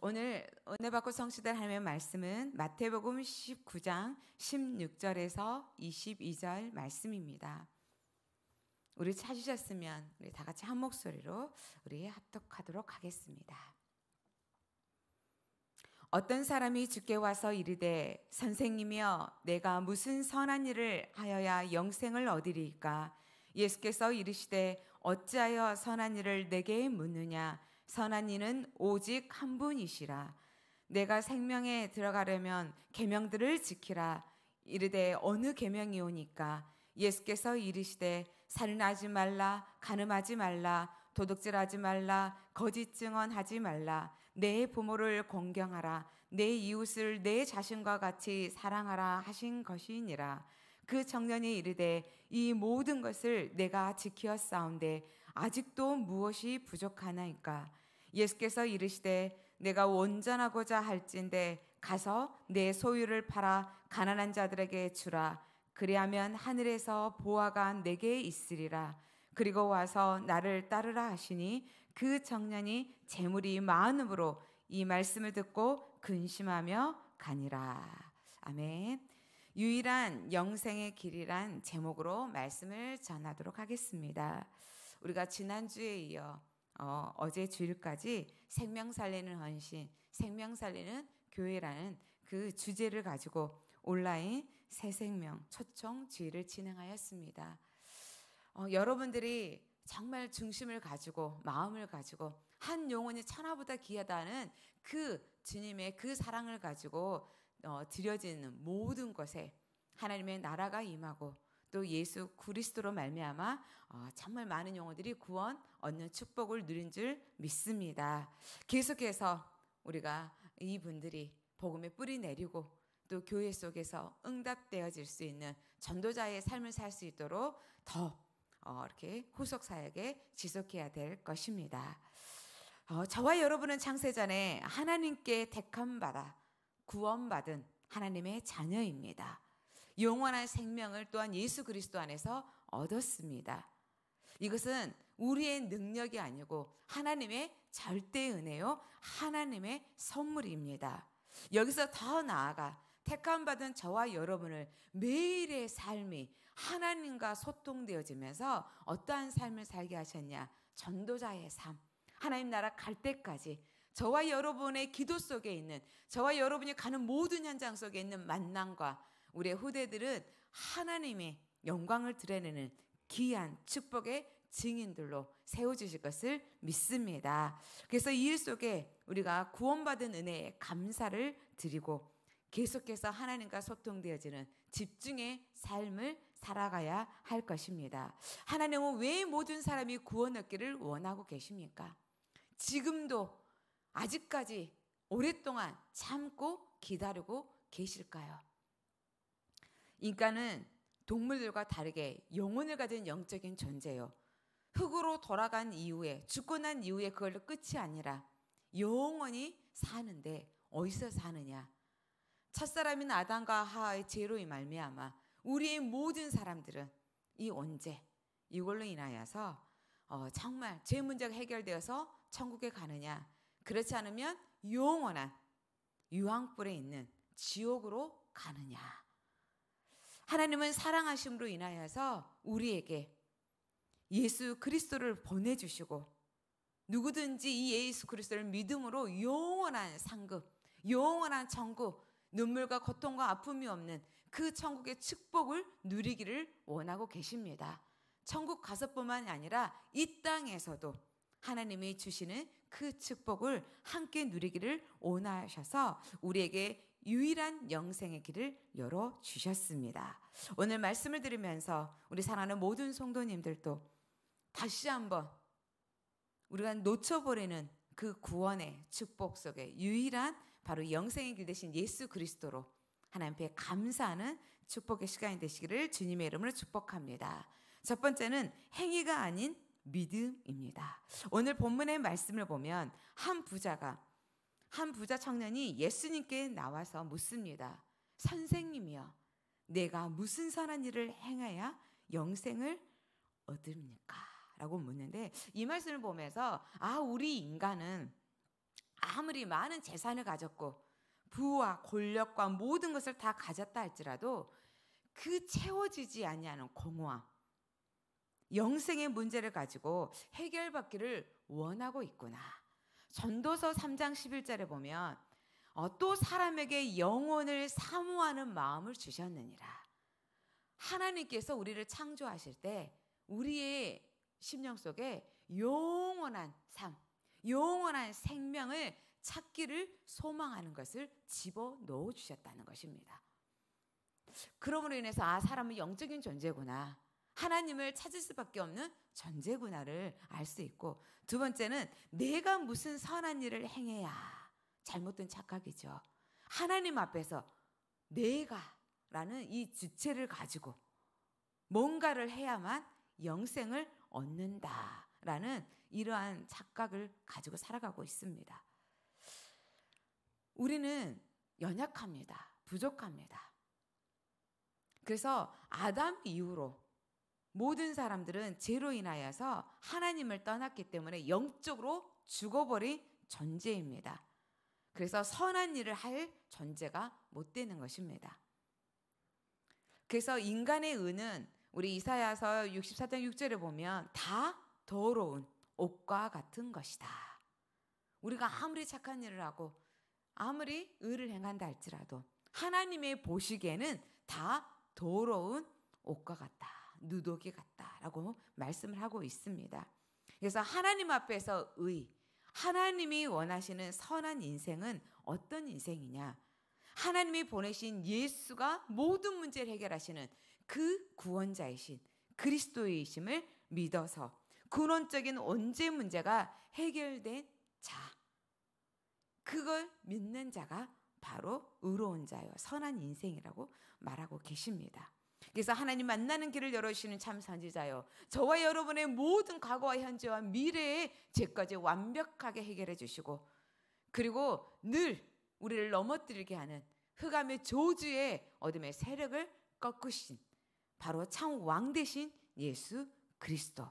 오늘 은혜 받고 성취된 하나님의 말씀은 마태복음 19장 16절에서 22절 말씀입니다. 우리 찾으셨으면 우리 다 같이 한 목소리로 우리 합독하도록 하겠습니다. 어떤 사람이 주께 와서 이르되 선생님이여 내가 무슨 선한 일을 하여야 영생을 얻으리까 예수께서 이르시되 어찌하여 선한 일을 내게 묻느냐 선한 이는 오직 한 분이시라. 내가 생명에 들어가려면 계명들을 지키라. 이르되 어느 계명이오니까 예수께서 이르시되 살인하지 말라 가늠하지 말라 도둑질하지 말라 거짓 증언하지 말라 내 부모를 공경하라 내 이웃을 내 자신과 같이 사랑하라 하신 것이니라 그 청년이 이르되 이 모든 것을 내가 지키었사온데 아직도 무엇이 부족하나이까? 예수께서 이르시되 내가 원전하고자 할진대 가서 내 소유를 팔아 가난한 자들에게 주라. 그리하면 하늘에서 보화가 내게 있으리라. 그리고 와서 나를 따르라 하시니 그 청년이 재물이 많음으로 이 말씀을 듣고 근심하며 가니라. 아멘. 유일한 영생의 길이란 제목으로 말씀을 전하도록 하겠습니다. 우리가 지난주에 이어 어, 어제 주일까지 생명 살리는 헌신, 생명 살리는 교회라는 그 주제를 가지고 온라인 새 생명 초청 주의를 진행하였습니다. 어, 여러분들이 정말 중심을 가지고 마음을 가지고 한 영혼이 천하보다 귀하다는 그 주님의 그 사랑을 가지고 어, 드려지는 모든 것에 하나님의 나라가 임하고 또 예수 그리스도로 말미암아 어, 정말 많은 영혼들이 구원 얻는 축복을 누린 줄 믿습니다. 계속해서 우리가 이분들이 복음의 뿌리 내리고 또 교회 속에서 응답되어질 수 있는 전도자의 삶을 살 수 있도록 더 어, 이렇게 후속 사역에 지속해야 될 것입니다. 어, 저와 여러분은 창세전에 하나님께 택함받아 구원받은 하나님의 자녀입니다. 영원한 생명을 또한 예수 그리스도 안에서 얻었습니다. 이것은 우리의 능력이 아니고 하나님의 절대 은혜요. 하나님의 선물입니다. 여기서 더 나아가 택함 받은 저와 여러분을 매일의 삶이 하나님과 소통되어지면서 어떠한 삶을 살게 하셨냐? 전도자의 삶. 하나님 나라 갈 때까지 저와 여러분의 기도 속에 있는 저와 여러분이 가는 모든 현장 속에 있는 만남과 우리의 후대들은 하나님이 영광을 드러내는 귀한 축복의 증인들로 세워주실 것을 믿습니다. 그래서 이 일 속에 우리가 구원받은 은혜에 감사를 드리고 계속해서 하나님과 소통되어지는 집중의 삶을 살아가야 할 것입니다. 하나님은 왜 모든 사람이 구원 얻기를 원하고 계십니까? 지금도 아직까지 오랫동안 참고 기다리고 계실까요? 인간은 동물들과 다르게 영혼을 가진 영적인 존재요. 흙으로 돌아간 이후에 죽고 난 이후에 그걸로 끝이 아니라 영원히 사는데 어디서 사느냐? 첫사람인 아담과 하와의 죄로 말미암아 우리의 모든 사람들은 이 원죄 이걸로 인하여서 어, 정말 죄 문제가 해결되어서 천국에 가느냐? 그렇지 않으면 영원한 유황불에 있는 지옥으로 가느냐? 하나님은 사랑하심으로 인하여서 우리에게 예수 그리스도를 보내주시고 누구든지 이 예수 그리스도를 믿음으로 영원한 상급, 영원한 천국, 눈물과 고통과 아픔이 없는 그 천국의 축복을 누리기를 원하고 계십니다. 천국 가서뿐만이 아니라 이 땅에서도 하나님이 주시는 그 축복을 함께 누리기를 원하셔서 우리에게 유일한 영생의 길을 열어 주셨습니다. 오늘 말씀을 들으면서 우리 사랑하는 모든 성도님들도 다시 한번 우리가 놓쳐버리는 그 구원의 축복 속에 유일한 바로 영생의 길 대신 예수 그리스도로 하나님께 감사하는 축복의 시간이 되시기를 주님의 이름으로 축복합니다. 첫 번째는 행위가 아닌 믿음입니다. 오늘 본문의 말씀을 보면 한 부자가 한 부자 청년이 예수님께 나와서 묻습니다. 선생님이여, 내가 무슨 선한 일을 행해야 영생을 얻습니까? 라고 묻는데 이 말씀을 보면서 아, 우리 인간은 아무리 많은 재산을 가졌고 부와 권력과 모든 것을 다 가졌다 할지라도 그 채워지지 아니는 공허함, 영생의 문제를 가지고 해결받기를 원하고 있구나. 전도서 3장 11절에 보면 어, 또 사람에게 영혼을 사모하는 마음을 주셨느니라. 하나님께서 우리를 창조하실 때 우리의 심령 속에 영원한 삶, 영원한 생명을 찾기를 소망하는 것을 집어 넣어 주셨다는 것입니다. 그러므로 인해서 아 사람은 영적인 존재구나. 하나님을 찾을 수밖에 없는 전제구나를 알 수 있고 두 번째는 내가 무슨 선한 일을 행해야 잘못된 착각이죠. 하나님 앞에서 내가라는 이 주체를 가지고 뭔가를 해야만 영생을 얻는다라는 이러한 착각을 가지고 살아가고 있습니다. 우리는 연약합니다. 부족합니다. 그래서 아담 이후로 모든 사람들은 죄로 인하여서 하나님을 떠났기 때문에 영적으로 죽어버린 존재입니다. 그래서 선한 일을 할 존재가 못 되는 것입니다. 그래서 인간의 은은 우리 이사야서 64장 6절에 보면 다 더러운 옷과 같은 것이다. 우리가 아무리 착한 일을 하고 아무리 의를 행한다 할지라도 하나님의 보시기에는 다 더러운 옷과 같다. 누더기 같다라고 말씀을 하고 있습니다. 그래서 하나님 앞에서 의, 하나님이 원하시는 선한 인생은 어떤 인생이냐? 하나님이 보내신 예수가 모든 문제를 해결하시는 그 구원자이신 그리스도이심을 믿어서 근원적인 원죄 문제가 해결된 자. 그걸 믿는 자가 바로 의로운 자요. 선한 인생이라고 말하고 계십니다. 그래서 하나님 만나는 길을 열어주시는 참 선지자요. 저와 여러분의 모든 과거와 현재와 미래의 죄까지 완벽하게 해결해 주시고 그리고 늘 우리를 넘어뜨리게 하는 흑암의 조주의 어둠의 세력을 꺾으신 바로 참왕 대신 예수 그리스도.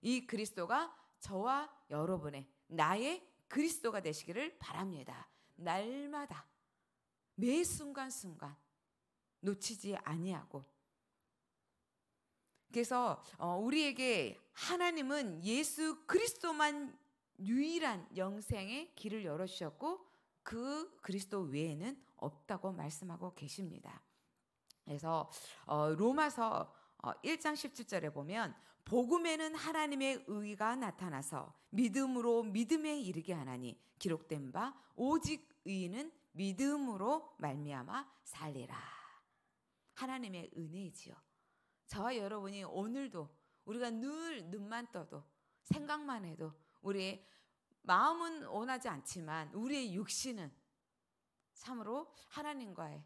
이 그리스도가 저와 여러분의 나의 그리스도가 되시기를 바랍니다. 날마다 매 순간순간 놓치지 아니하고 그래서 어, 우리에게 하나님은 예수 그리스도만 유일한 영생의 길을 열어주셨고 그 그리스도 외에는 없다고 말씀하고 계십니다. 그래서 어, 로마서 1장 어, 17절에 보면 복음에는 하나님의 의가 나타나서 믿음으로 믿음에 이르게 하나니 기록된 바 오직 의인은 믿음으로 말미암아 살리라. 하나님의 은혜지요. 저와 여러분이 오늘도 우리가 늘 눈만 떠도 생각만 해도 우리의 마음은 원하지 않지만 우리의 육신은 참으로 하나님과의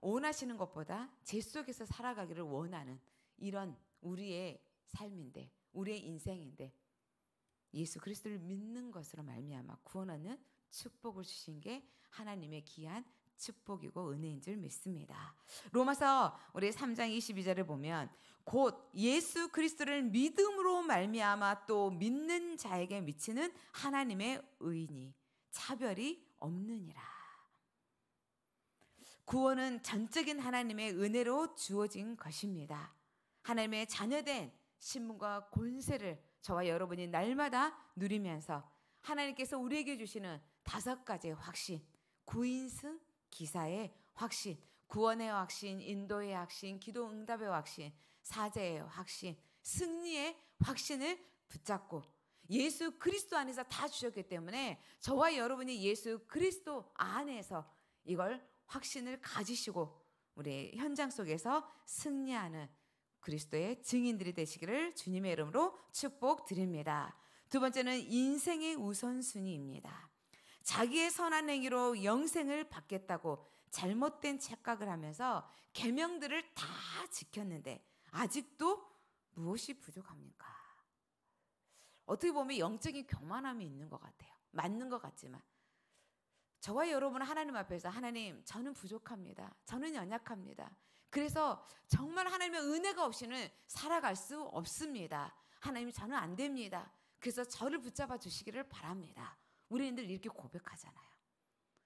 원하시는 것보다 제 속에서 살아가기를 원하는 이런 우리의 삶인데 우리의 인생인데 예수 그리스도를 믿는 것으로 말미암아 구원하는 축복을 주신 게 하나님의 귀한 축복이고 은혜인 줄 믿습니다. 로마서 우리 3장 22절을 보면 곧 예수 그리스도를 믿음으로 말미암아 또 믿는 자에게 미치는 하나님의 의인이 차별이 없느니라. 구원은 전적인 하나님의 은혜로 주어진 것입니다. 하나님의 자녀된 신분과 권세를 저와 여러분이 날마다 누리면서 하나님께서 우리에게 주시는 다섯 가지의 확신, 구인승, 기사의 확신, 구원의 확신, 인도의 확신, 기도 응답의 확신, 사제의 확신, 승리의 확신을 붙잡고 예수 그리스도 안에서 다 주셨기 때문에 저와 여러분이 예수 그리스도 안에서 이걸 확신을 가지시고 우리 현장 속에서 승리하는 그리스도의 증인들이 되시기를 주님의 이름으로 축복드립니다. 두 번째는 인생의 우선순위입니다. 자기의 선한 행위로 영생을 받겠다고 잘못된 착각을 하면서 계명들을 다 지켰는데 아직도 무엇이 부족합니까? 어떻게 보면 영적인 교만함이 있는 것 같아요. 맞는 것 같지만 저와 여러분 하나님 앞에서 하나님 저는 부족합니다. 저는 연약합니다. 그래서 정말 하나님의 은혜가 없이는 살아갈 수 없습니다. 하나님 저는 안 됩니다. 그래서 저를 붙잡아 주시기를 바랍니다. 우리는 늘 이렇게 고백하잖아요.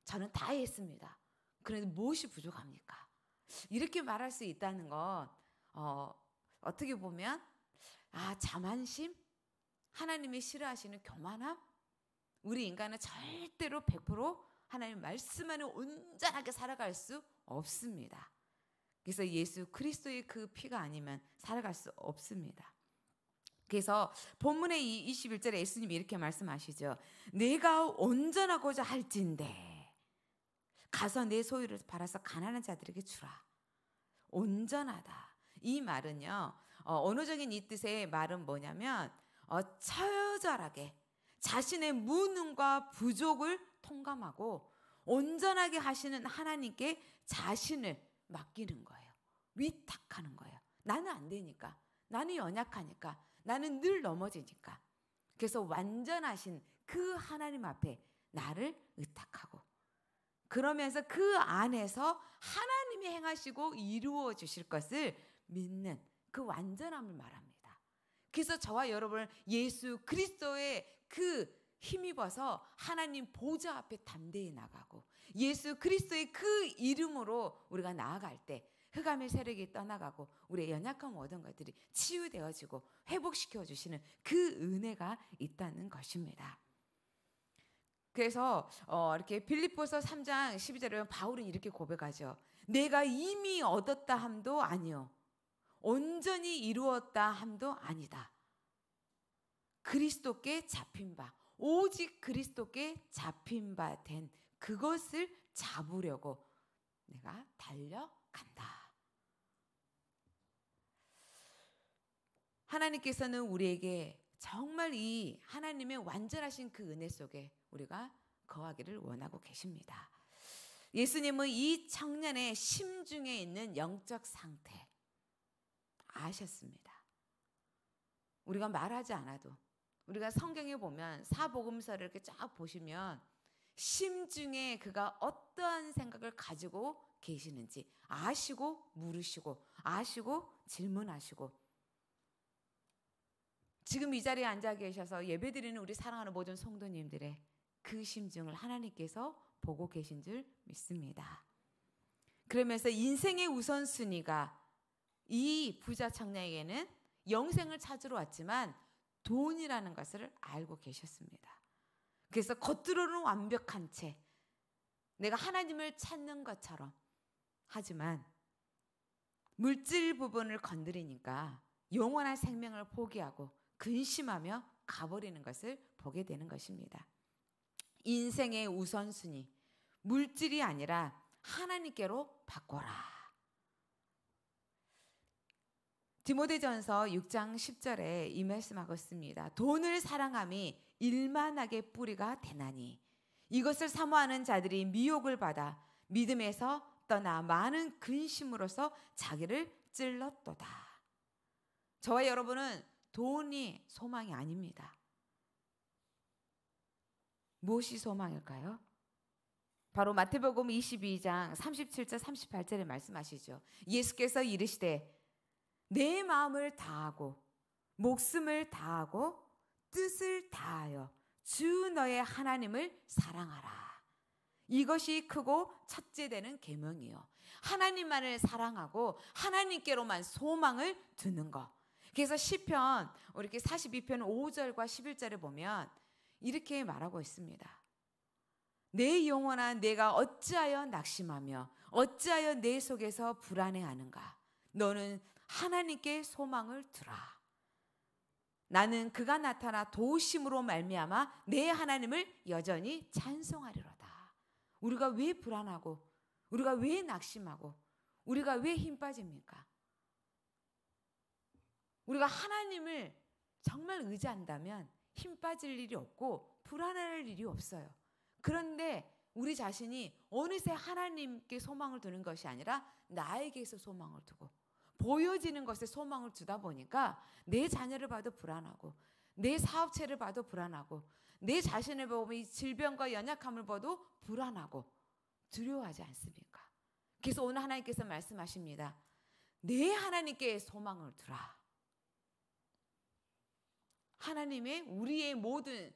저는 다 했습니다. 그런데 무엇이 부족합니까? 이렇게 말할 수 있다는 건 어, 어떻게 보면 아 자만심, 하나님이 싫어하시는 교만함, 우리 인간은 절대로 100% 하나님 말씀 안에 온전하게 살아갈 수 없습니다. 그래서 예수 그리스도의 그 피가 아니면 살아갈 수 없습니다. 그래서 본문의 이 21절에 예수님이 이렇게 말씀하시죠. 내가 온전하고자 할진대 가서 내 소유를 팔아서 가난한 자들에게 주라. 온전하다. 이 말은요. 어, 언어적인 이 뜻의 말은 뭐냐면 어, 처절하게 자신의 무능과 부족을 통감하고 온전하게 하시는 하나님께 자신을 맡기는 거예요. 위탁하는 거예요. 나는 안 되니까. 나는 연약하니까. 나는 늘 넘어지니까. 그래서 완전하신 그 하나님 앞에 나를 의탁하고 그러면서 그 안에서 하나님이 행하시고 이루어 주실 것을 믿는 그 완전함을 말합니다. 그래서 저와 여러분 예수 그리스도의 그 힘입어서 하나님 보좌 앞에 담대히 나가고 예수 그리스도의 그 이름으로 우리가 나아갈 때 흑암의 세력이 떠나가고 우리의 연약한 모든 것들이 치유되어지고 회복시켜 주시는 그 은혜가 있다는 것입니다. 그래서 어 이렇게 빌립보서 3장 12절에 바울은 이렇게 고백하죠. 내가 이미 얻었다 함도 아니요. 온전히 이루었다 함도 아니다. 그리스도께 잡힌 바 오직 그리스도께 잡힌 바 된 그것을 잡으려고 내가 달려간다. 하나님께서는 우리에게 정말 이 하나님의 완전하신 그 은혜 속에 우리가 거하기를 원하고 계십니다. 예수님은 이 청년의 심중에 있는 영적 상태 아셨습니다. 우리가 말하지 않아도 우리가 성경에 보면 사복음서를 이렇게 쫙 보시면 심중에 그가 어떠한 생각을 가지고 계시는지 아시고 물으시고 아시고 질문하시고 지금 이 자리에 앉아 계셔서 예배드리는 우리 사랑하는 모든 성도님들의 그 심정을 하나님께서 보고 계신 줄 믿습니다. 그러면서 인생의 우선순위가 이 부자 청년에게는 영생을 찾으러 왔지만 돈이라는 것을 알고 계셨습니다. 그래서 겉으로는 완벽한 채 내가 하나님을 찾는 것처럼 하지만 물질 부분을 건드리니까 영원한 생명을 포기하고 근심하며 가버리는 것을 보게 되는 것입니다. 인생의 우선순위, 물질이 아니라 하나님께로 바꿔라. 디모데전서 6장 10절에 이 말씀하고 있습니다. 돈을 사랑함이 일만하게 뿌리가 되나니 이것을 사모하는 자들이 미혹을 받아 믿음에서 떠나 많은 근심으로서 자기를 찔렀도다. 저와 여러분은 돈이 소망이 아닙니다. 무엇이 소망일까요? 바로 마태복음 22장 37절 38절에 말씀하시죠. 예수께서 이르시되 내 마음을 다하고 목숨을 다하고 뜻을 다하여 주 너의 하나님을 사랑하라. 이것이 크고 첫째 되는 계명이요. 하나님만을 사랑하고 하나님께로만 소망을 두는 것. 그래서 시편 우리 이렇게 42편 5절과 11절을 보면 이렇게 말하고 있습니다. 내 영원한 내가 어찌하여 낙심하며 어찌하여 내 속에서 불안해하는가? 너는 하나님께 소망을 두라. 나는 그가 나타나 도심으로 말미암아 내 하나님을 여전히 찬송하리로다. 우리가 왜 불안하고 우리가 왜 낙심하고 우리가 왜 힘 빠집니까? 우리가 하나님을 정말 의지한다면 힘 빠질 일이 없고 불안할 일이 없어요. 그런데 우리 자신이 어느새 하나님께 소망을 두는 것이 아니라 나에게서 소망을 두고 보여지는 것에 소망을 두다 보니까 내 자녀를 봐도 불안하고 내 사업체를 봐도 불안하고 내 자신을 보면 이 질병과 연약함을 봐도 불안하고 두려워하지 않습니까? 그래서 오늘 하나님께서 말씀하십니다. 내 하나님께 소망을 두라. 하나님의 우리의 모든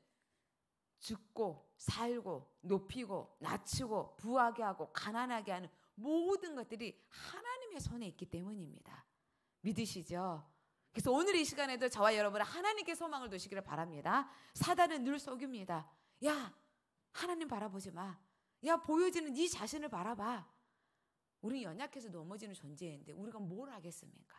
죽고 살고 높이고 낮추고 부하게 하고 가난하게 하는 모든 것들이 하나님의 손에 있기 때문입니다. 믿으시죠? 그래서 오늘 이 시간에도 저와 여러분은 하나님께 소망을 두시기를 바랍니다. 사단은 늘 속입니다. 야, 하나님 바라보지 마. 야, 보여지는 네 자신을 바라봐. 우리 연약해서 넘어지는 존재인데 우리가 뭘 하겠습니까?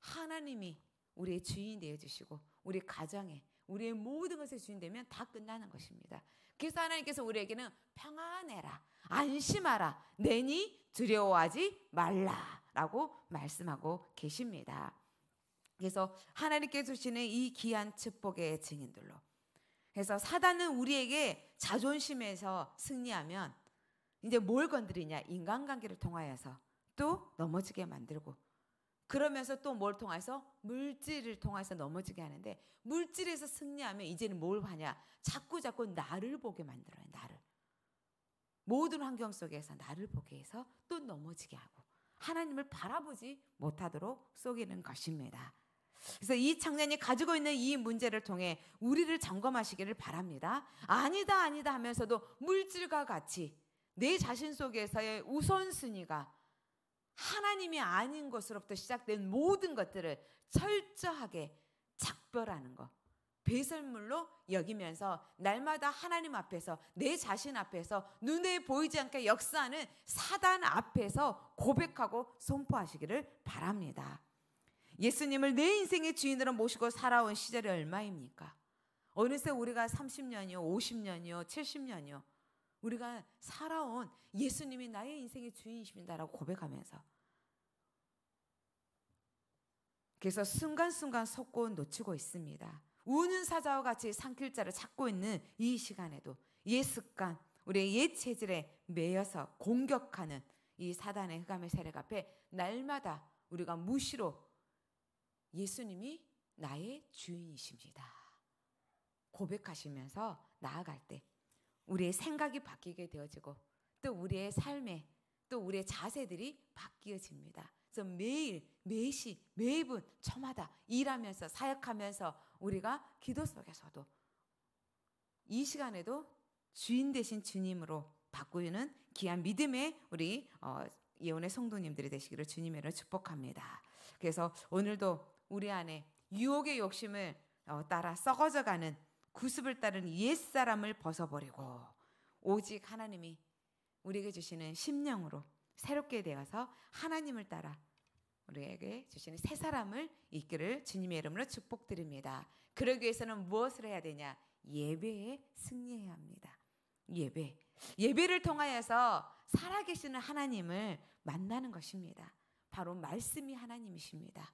하나님이 우리의 주인 이 되어 주시고 우리 가정에, 우리의 모든 것의 주인 되면 다 끝나는 것입니다. 그래서 하나님께서 우리에게는 평안해라, 안심하라, 내니 두려워하지 말라라고 말씀하고 계십니다. 그래서 하나님께 주시는 이 귀한 축복의 증인들로. 그래서 사단은 우리에게 자존심에서 승리하면 이제 뭘 건드리냐? 인간관계를 통하여서 또 넘어지게 만들고 그러면서 또 뭘 통해서 물질을 통해서 넘어지게 하는데 물질에서 승리하면 이제는 뭘 하냐? 자꾸 자꾸 나를 보게 만들어요. 나를 모든 환경 속에서 나를 보게 해서 또 넘어지게 하고 하나님을 바라보지 못하도록 속이는 것입니다. 그래서 이 청년이 가지고 있는 이 문제를 통해 우리를 점검하시기를 바랍니다. 아니다, 아니다 하면서도 물질과 같이 내 자신 속에서의 우선순위가 하나님이 아닌 것으로부터 시작된 모든 것들을 철저하게 작별하는 것. 배설물로 여기면서 날마다 하나님 앞에서 내 자신 앞에서 눈에 보이지 않게 역사하는 사단 앞에서 고백하고 선포하시기를 바랍니다. 예수님을 내 인생의 주인으로 모시고 살아온 시절이 얼마입니까? 어느새 우리가 30년이요, 50년이요, 70년이요, 우리가 살아온 예수님이 나의 인생의 주인이십니다라고 고백하면서 그래서 순간순간 속고 놓치고 있습니다. 우는 사자와 같이 산길자를 찾고 있는 이 시간에도 옛 습관, 우리의 옛 체질에 매여서 공격하는 이 사단의 흑암의 세력 앞에 날마다 우리가 무시로 예수님이 나의 주인이십니다. 고백하시면서 나아갈 때 우리의 생각이 바뀌게 되어지고 또 우리의 삶에 또 우리의 자세들이 바뀌어집니다. 그래서 매일 매시 매분 저마다 일하면서 사역하면서 우리가 기도 속에서도 이 시간에도 주인 대신 주님으로 바꾸는 귀한 믿음의 우리 어, 예언의 성도님들이 되시기를 주님으로 축복합니다. 그래서 오늘도 우리 안에 유혹의 욕심을 어, 따라 썩어져가는 구습을 따른 옛사람을 벗어버리고 오직 하나님이 우리에게 주시는 심령으로 새롭게 되어서 하나님을 따라 우리에게 주시는 새 사람을 이끌을 주님의 이름으로 축복드립니다. 그러기 위해서는 무엇을 해야 되냐? 예배에 승리해야 합니다. 예배. 예배를 통하여서 살아계시는 하나님을 만나는 것입니다. 바로 말씀이 하나님이십니다.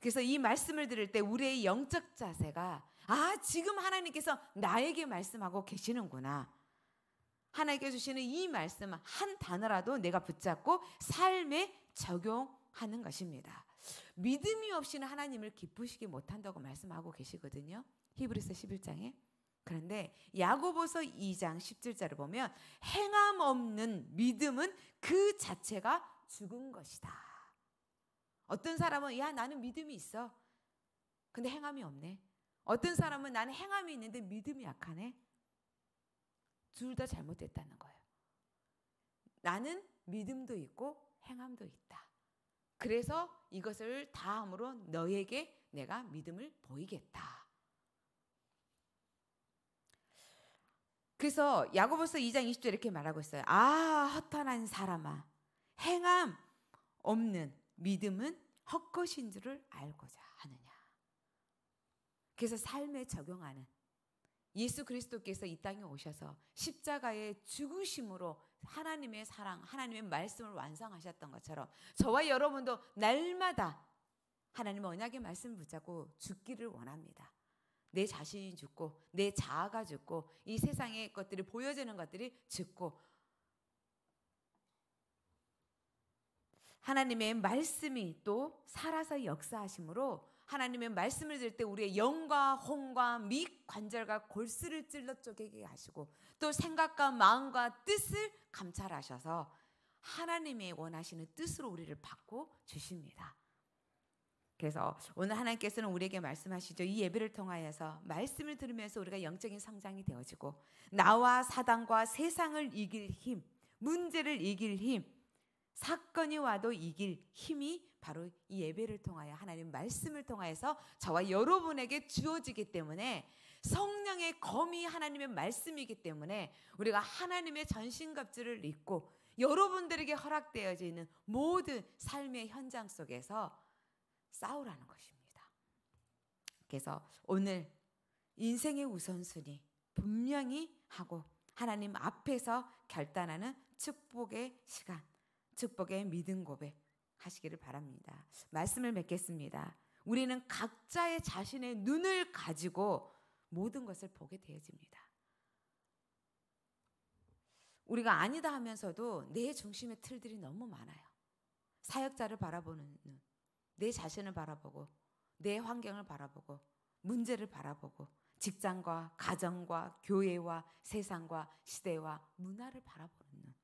그래서 이 말씀을 들을 때 우리의 영적 자세가 아, 지금 하나님께서 나에게 말씀하고 계시는구나. 하나님께 서 주시는 이 말씀 한 단어라도 내가 붙잡고 삶에 적용하는 것입니다. 믿음이 없이는 하나님을 기쁘시게 못한다고 말씀하고 계시거든요. 히브리서 11장에. 그런데 야고보서 2장 17절을 보면 행함 없는 믿음은 그 자체가 죽은 것이다. 어떤 사람은 야 나는 믿음이 있어. 근데 행함이 없네. 어떤 사람은 나는 행함이 있는데 믿음이 약하네. 둘 다 잘못됐다는 거예요. 나는 믿음도 있고 행함도 있다. 그래서 이것을 다음으로 너에게 내가 믿음을 보이겠다. 그래서 야고보서 2장 20절 이렇게 말하고 있어요. 아, 허탄한 사람아. 행함 없는 믿음은 헛것인 줄을 알고자 하느냐. 그래서 삶에 적용하는 예수 그리스도께서 이 땅에 오셔서 십자가의 죽으심으로 하나님의 사랑, 하나님의 말씀을 완성하셨던 것처럼 저와 여러분도 날마다 하나님 언약의 말씀 붙잡고 죽기를 원합니다. 내 자신이 죽고 내 자아가 죽고 이 세상의 것들이 보여지는 것들이 죽고 하나님의 말씀이 또 살아서 역사하심으로 하나님의 말씀을 들때 우리의 영과 혼과 미 관절과 골수를 찔러 쪼개게 하시고 또 생각과 마음과 뜻을 감찰하셔서 하나님의 원하시는 뜻으로 우리를 받고 주십니다. 그래서 오늘 하나님께서는 우리에게 말씀하시죠. 이 예배를 통하여서 말씀을 들으면서 우리가 영적인 성장이 되어지고 나와 사단과 세상을 이길 힘, 문제를 이길 힘, 사건이 와도 이길 힘이 바로 이 예배를 통하여 하나님 말씀을 통하여서 저와 여러분에게 주어지기 때문에 성령의 검이 하나님의 말씀이기 때문에 우리가 하나님의 전신갑주를 입고 여러분들에게 허락되어져 있는 모든 삶의 현장 속에서 싸우라는 것입니다. 그래서 오늘 인생의 우선순위 분명히 하고 하나님 앞에서 결단하는 축복의 시간. 축복의 믿음 고백 하시기를 바랍니다. 말씀을 맺겠습니다. 우리는 각자의 자신의 눈을 가지고 모든 것을 보게 되어집니다. 우리가 아니다 하면서도 내 중심의 틀들이 너무 많아요. 사역자를 바라보는 눈, 내 자신을 바라보고, 내 환경을 바라보고, 문제를 바라보고, 직장과 가정과 교회와 세상과 시대와 문화를 바라보는 눈.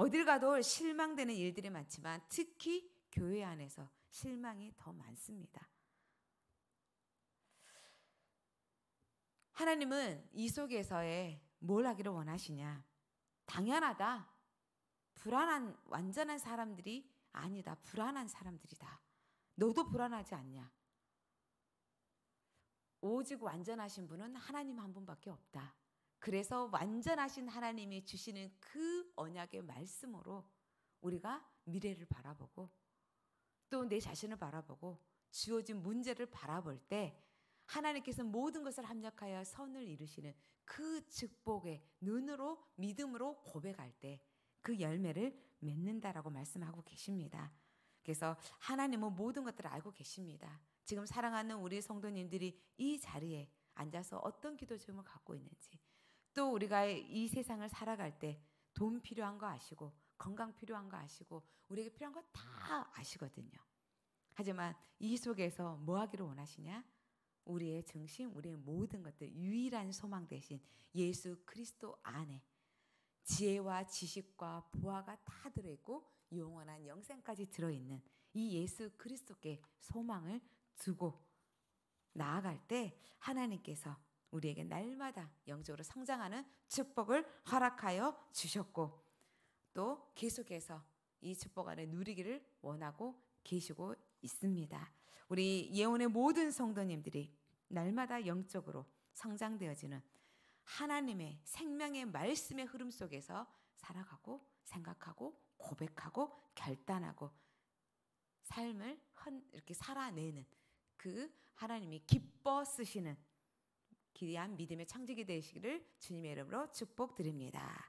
어딜 가도 실망되는 일들이 많지만 특히 교회 안에서 실망이 더 많습니다. 하나님은 이 속에서의 뭘 하기를 원하시냐? 당연하다. 불안한 완전한 사람들이 아니다. 불안한 사람들이다. 너도 불안하지 않냐? 오직 완전하신 분은 하나님 한 분밖에 없다. 그래서 완전하신 하나님이 주시는 그 언약의 말씀으로 우리가 미래를 바라보고 또 내 자신을 바라보고 주어진 문제를 바라볼 때 하나님께서 모든 것을 합력하여 선을 이루시는 그 축복의 눈으로 믿음으로 고백할 때 그 열매를 맺는다라고 말씀하고 계십니다. 그래서 하나님은 모든 것들을 알고 계십니다. 지금 사랑하는 우리 성도님들이 이 자리에 앉아서 어떤 기도 제목을 갖고 있는지, 또 우리가 이 세상을 살아갈 때 돈 필요한 거 아시고 건강 필요한 거 아시고 우리에게 필요한 거 다 아시거든요. 하지만 이 속에서 뭐 하기를 원하시냐? 우리의 중심, 우리의 모든 것들 유일한 소망 대신 예수 그리스도 안에 지혜와 지식과 보화가 다 들어 있고 영원한 영생까지 들어 있는 이 예수 그리스도께 소망을 두고 나아갈 때 하나님께서 우리에게 날마다 영적으로 성장하는 축복을 허락하여 주셨고 또 계속해서 이 축복 안에 누리기를 원하고 계시고 있습니다. 우리 예언의 모든 성도님들이 날마다 영적으로 성장되어지는 하나님의 생명의 말씀의 흐름 속에서 살아가고 생각하고 고백하고 결단하고 삶을 이렇게 살아내는 그 하나님이 기뻐 쓰시는 귀한 믿음의 창직이 되시기를 주님의 이름으로 축복드립니다.